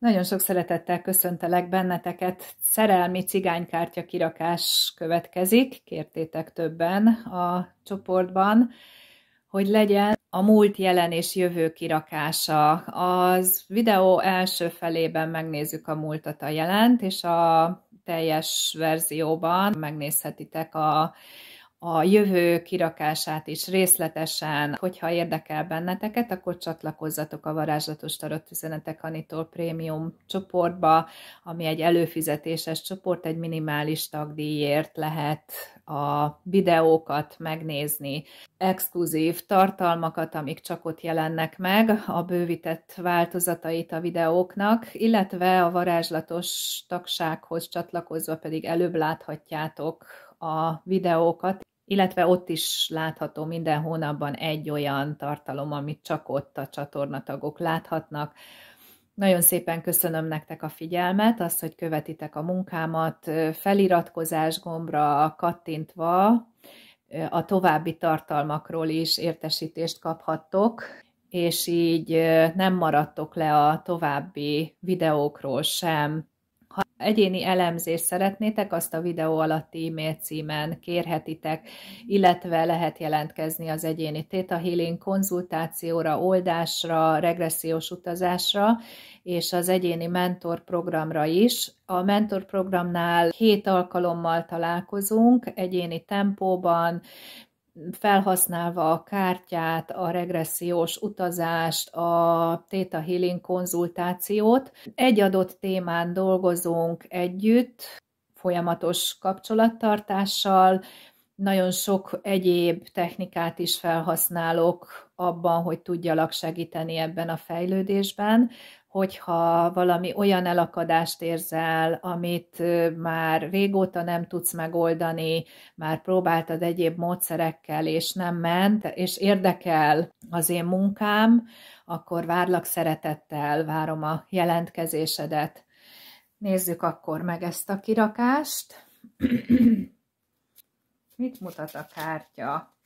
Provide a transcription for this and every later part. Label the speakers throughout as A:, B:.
A: Nagyon sok szeretettel köszöntelek benneteket. Szerelmi cigánykártya kirakás következik, kértétek többen a csoportban, hogy legyen a múlt, jelen és jövő kirakása. Az videó első felében megnézzük a múltat, a jelent, és a teljes verzióban megnézhetitek a a jövő kirakását is részletesen, hogyha érdekel benneteket, akkor csatlakozzatok a Varázslatos Tarot Üzenetek Anitól Prémium csoportba, ami egy előfizetéses csoport, egy minimális tagdíjért lehet a videókat megnézni, exkluzív tartalmakat, amik csak ott jelennek meg, a bővített változatait a videóknak, illetve a varázslatos tagsághoz csatlakozva pedig előbb láthatjátok a videókat, illetve ott is látható minden hónapban egy olyan tartalom, amit csak ott a csatornatagok láthatnak. Nagyon szépen köszönöm nektek a figyelmet, azt, hogy követitek a munkámat, feliratkozás gombra kattintva a további tartalmakról is értesítést kaphattok, és így nem maradtok le a további videókról sem, egyéni elemzést szeretnétek, azt a videó alatti e-mail címen kérhetitek, illetve lehet jelentkezni az egyéni Theta Healing konzultációra, oldásra, regressziós utazásra, és az egyéni mentor programra is. A mentor programnál hét alkalommal találkozunk, egyéni tempóban, felhasználva a kártyát, a regressziós utazást, a Theta Healing konzultációt. Egy adott témán dolgozunk együtt, folyamatos kapcsolattartással, nagyon sok egyéb technikát is felhasználok abban, hogy tudjalak segíteni ebben a fejlődésben hogyha valami olyan elakadást érzel, amit már régóta nem tudsz megoldani, már próbáltad egyéb módszerekkel, és nem ment, és érdekel az én munkám, akkor várlak szeretettel, várom a jelentkezésedet. Nézzük akkor meg ezt a kirakást. Mit mutat a kártya?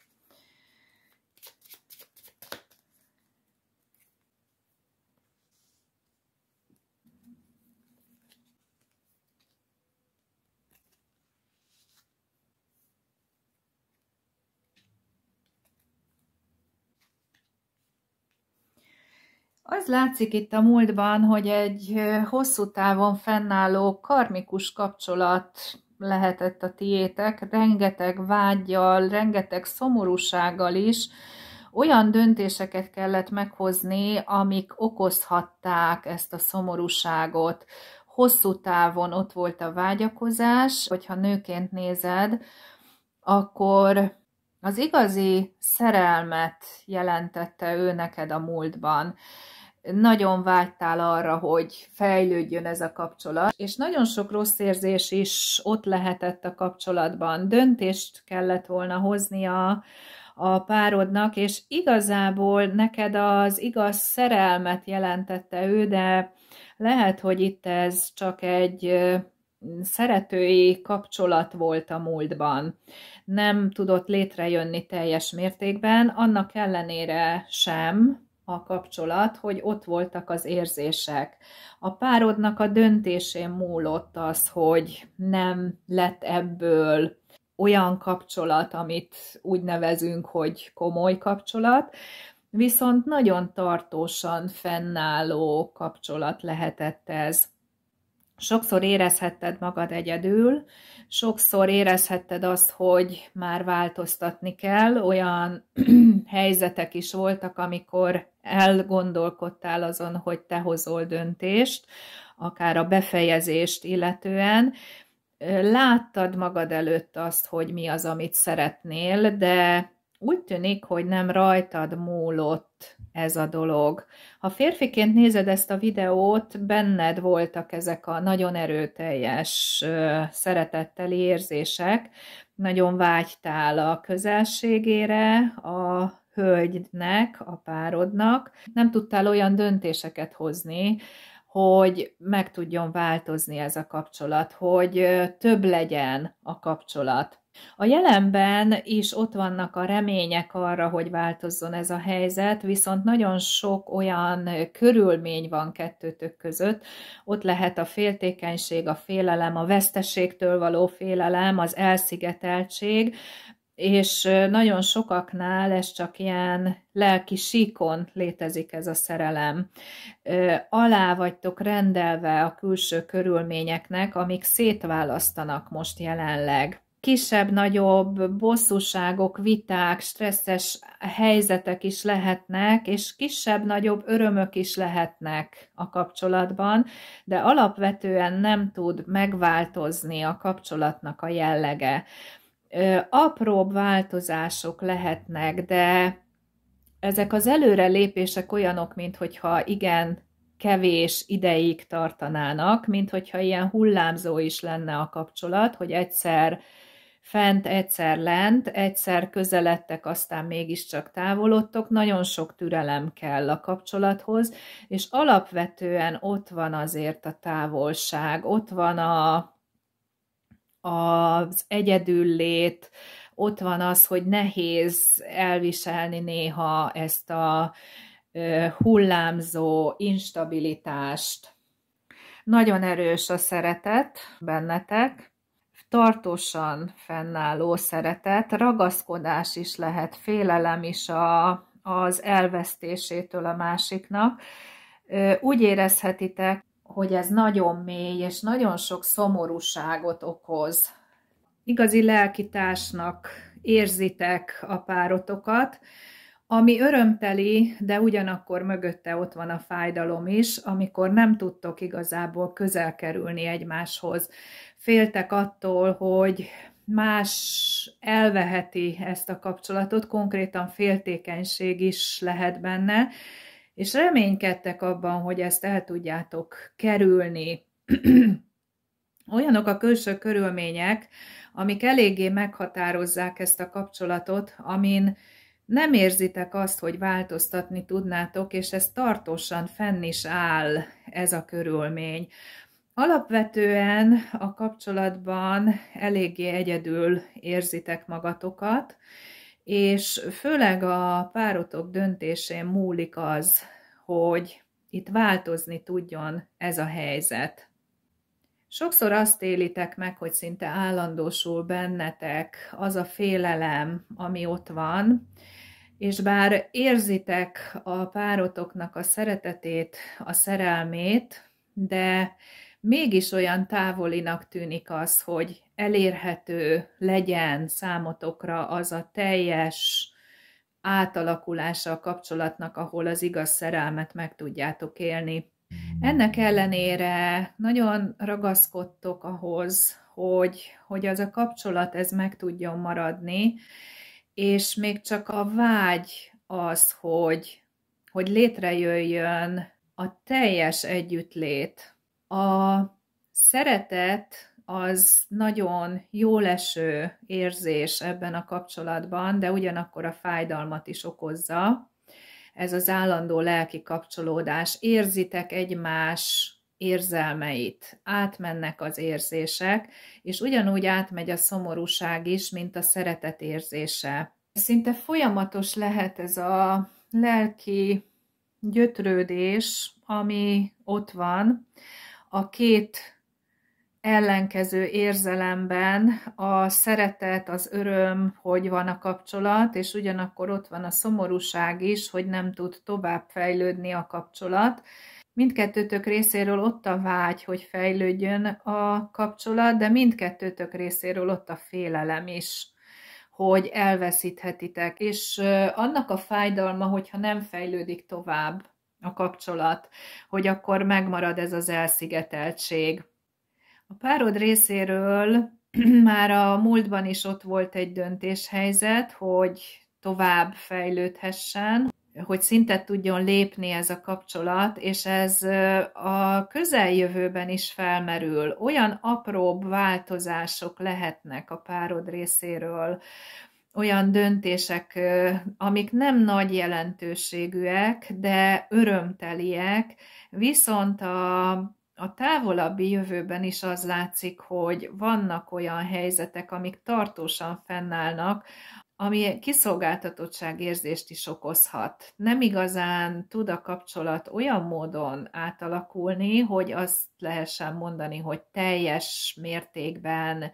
A: Az látszik itt a múltban, hogy egy hosszú távon fennálló karmikus kapcsolat lehetett a tiétek, rengeteg vágyjal, rengeteg szomorúsággal is, olyan döntéseket kellett meghozni, amik okozhatták ezt a szomorúságot. Hosszú távon ott volt a vágyakozás, hogyha nőként nézed, akkor az igazi szerelmet jelentette ő neked a múltban. Nagyon vágytál arra, hogy fejlődjön ez a kapcsolat, és nagyon sok rossz érzés is ott lehetett a kapcsolatban. Döntést kellett volna hoznia a párodnak, és igazából neked az igaz szerelmet jelentette ő, de lehet, hogy itt ez csak egy szeretői kapcsolat volt a múltban. Nem tudott létrejönni teljes mértékben, annak ellenére sem a kapcsolat, hogy ott voltak az érzések. A párodnak a döntésén múlott az, hogy nem lett ebből olyan kapcsolat, amit úgy nevezünk, hogy komoly kapcsolat, viszont nagyon tartósan fennálló kapcsolat lehetett ez. Sokszor érezhetted magad egyedül, sokszor érezhetted azt, hogy már változtatni kell. Olyan helyzetek is voltak, amikor elgondolkodtál azon, hogy te hozol döntést, akár a befejezést illetően. Láttad magad előtt azt, hogy mi az, amit szeretnél, de úgy tűnik, hogy nem rajtad múlott ez a dolog. Ha férfiként nézed ezt a videót, benned voltak ezek a nagyon erőteljes, szeretetteli érzések, nagyon vágytál a közelségére, a hölgynek, a párodnak, nem tudtál olyan döntéseket hozni, hogy meg tudjon változni ez a kapcsolat, hogy több legyen a kapcsolat. A jelenben is ott vannak a remények arra, hogy változzon ez a helyzet, viszont nagyon sok olyan körülmény van kettőtök között. Ott lehet a féltékenység, a félelem, a veszteségtől való félelem, az elszigeteltség, és nagyon sokaknál ez csak ilyen lelki síkon létezik ez a szerelem. Alá vagytok rendelve a külső körülményeknek, amik szétválasztanak most jelenleg kisebb-nagyobb bosszúságok, viták, stresszes helyzetek is lehetnek, és kisebb-nagyobb örömök is lehetnek a kapcsolatban, de alapvetően nem tud megváltozni a kapcsolatnak a jellege. Apróbb változások lehetnek, de ezek az előre lépések olyanok, mint hogyha igen, kevés ideig tartanának, mint hogyha ilyen hullámzó is lenne a kapcsolat, hogy egyszer fent, egyszer lent, egyszer közeledtek, aztán mégiscsak távolodtok. Nagyon sok türelem kell a kapcsolathoz, és alapvetően ott van azért a távolság, ott van a, az egyedüllét, ott van az, hogy nehéz elviselni néha ezt a hullámzó instabilitást. Nagyon erős a szeretet bennetek, tartósan fennálló szeretet, ragaszkodás is lehet, félelem is a, az elvesztésétől a másiknak. Úgy érezhetitek, hogy ez nagyon mély, és nagyon sok szomorúságot okoz. Igazi lelkitársnak érzitek a párotokat, ami örömteli, de ugyanakkor mögötte ott van a fájdalom is, amikor nem tudtok igazából közel kerülni egymáshoz. Féltek attól, hogy más elveheti ezt a kapcsolatot, konkrétan féltékenység is lehet benne, és reménykedtek abban, hogy ezt el tudjátok kerülni. Olyanok a külső körülmények, amik eléggé meghatározzák ezt a kapcsolatot, amin nem érzitek azt, hogy változtatni tudnátok, és ez tartósan fenn is áll, ez a körülmény. Alapvetően a kapcsolatban eléggé egyedül érzitek magatokat, és főleg a párotok döntésén múlik az, hogy itt változni tudjon ez a helyzet. Sokszor azt élitek meg, hogy szinte állandósul bennetek az a félelem, ami ott van, és bár érzitek a párotoknak a szeretetét, a szerelmét, de mégis olyan távolinak tűnik az, hogy elérhető legyen számotokra az a teljes átalakulása a kapcsolatnak, ahol az igaz szerelmet meg tudjátok élni. Ennek ellenére nagyon ragaszkodtok ahhoz, hogy, hogy az a kapcsolat ez meg tudjon maradni, és még csak a vágy az, hogy, hogy létrejöjjön a teljes együttlét. A szeretet az nagyon jóleső érzés ebben a kapcsolatban, de ugyanakkor a fájdalmat is okozza ez az állandó lelki kapcsolódás. Érzitek egymás érzelmeit, átmennek az érzések, és ugyanúgy átmegy a szomorúság is, mint a szeretet érzése. Szinte folyamatos lehet ez a lelki gyötrődés, ami ott van a két ellenkező érzelemben a szeretet, az öröm, hogy van a kapcsolat, és ugyanakkor ott van a szomorúság is, hogy nem tud tovább fejlődni a kapcsolat. Mindkettőtök részéről ott a vágy, hogy fejlődjön a kapcsolat, de mindkettőtök részéről ott a félelem is, hogy elveszíthetitek. És annak a fájdalma, hogyha nem fejlődik tovább a kapcsolat, hogy akkor megmarad ez az elszigeteltség a párod részéről már a múltban is ott volt egy döntéshelyzet, hogy tovább fejlődhessen, hogy szintet tudjon lépni ez a kapcsolat, és ez a közeljövőben is felmerül. Olyan apróbb változások lehetnek a párod részéről, olyan döntések, amik nem nagy jelentőségűek, de örömteliek, viszont a a távolabbi jövőben is az látszik, hogy vannak olyan helyzetek, amik tartósan fennállnak, ami kiszolgáltatottság érzést is okozhat. Nem igazán tud a kapcsolat olyan módon átalakulni, hogy azt lehessen mondani, hogy teljes mértékben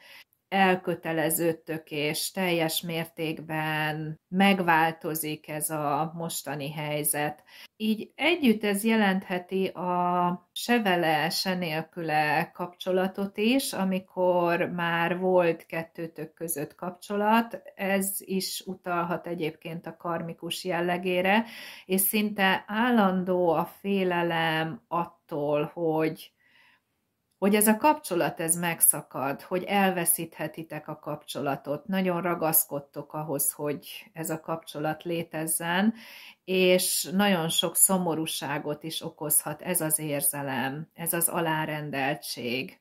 A: elköteleződtök, és teljes mértékben megváltozik ez a mostani helyzet. Így együtt ez jelentheti a se vele, se nélküle kapcsolatot is, amikor már volt kettőtök között kapcsolat, ez is utalhat egyébként a karmikus jellegére, és szinte állandó a félelem attól, hogy hogy ez a kapcsolat ez megszakad, hogy elveszíthetitek a kapcsolatot, nagyon ragaszkodtok ahhoz, hogy ez a kapcsolat létezzen, és nagyon sok szomorúságot is okozhat ez az érzelem, ez az alárendeltség.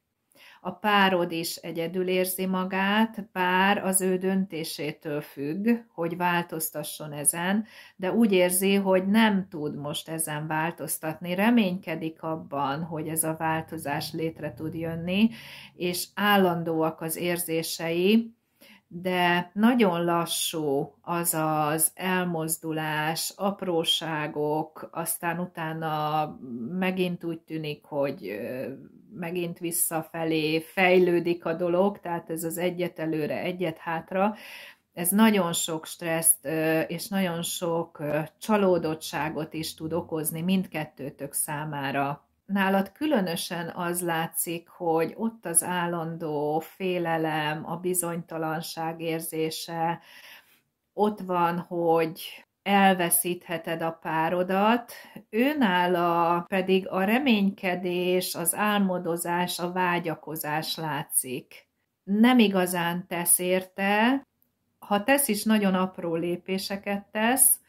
A: A párod is egyedül érzi magát, bár az ő döntésétől függ, hogy változtasson ezen, de úgy érzi, hogy nem tud most ezen változtatni, reménykedik abban, hogy ez a változás létre tud jönni, és állandóak az érzései, de nagyon lassú az az elmozdulás, apróságok, aztán utána megint úgy tűnik, hogy megint visszafelé fejlődik a dolog, tehát ez az egyet előre, egyet hátra. Ez nagyon sok stresszt és nagyon sok csalódottságot is tud okozni mindkettőtök számára nálad különösen az látszik, hogy ott az állandó félelem, a bizonytalanság érzése, ott van, hogy elveszítheted a párodat, őnála pedig a reménykedés, az álmodozás, a vágyakozás látszik. Nem igazán tesz érte, ha tesz is, nagyon apró lépéseket tesz,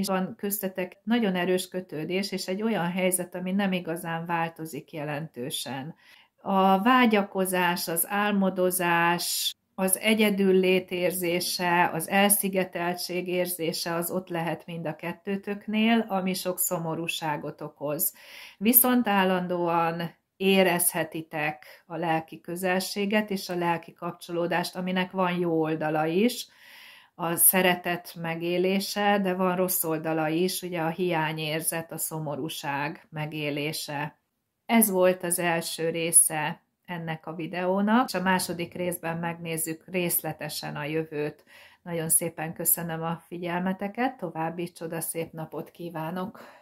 A: és van köztetek nagyon erős kötődés, és egy olyan helyzet, ami nem igazán változik jelentősen. A vágyakozás, az álmodozás, az egyedül létérzése, az elszigeteltség érzése az ott lehet mind a kettőtöknél, ami sok szomorúságot okoz. Viszont állandóan érezhetitek a lelki közelséget és a lelki kapcsolódást, aminek van jó oldala is, a szeretet megélése, de van rossz oldala is, ugye a hiányérzet, a szomorúság megélése. Ez volt az első része ennek a videónak, és a második részben megnézzük részletesen a jövőt. Nagyon szépen köszönöm a figyelmeteket, további csodaszép napot kívánok!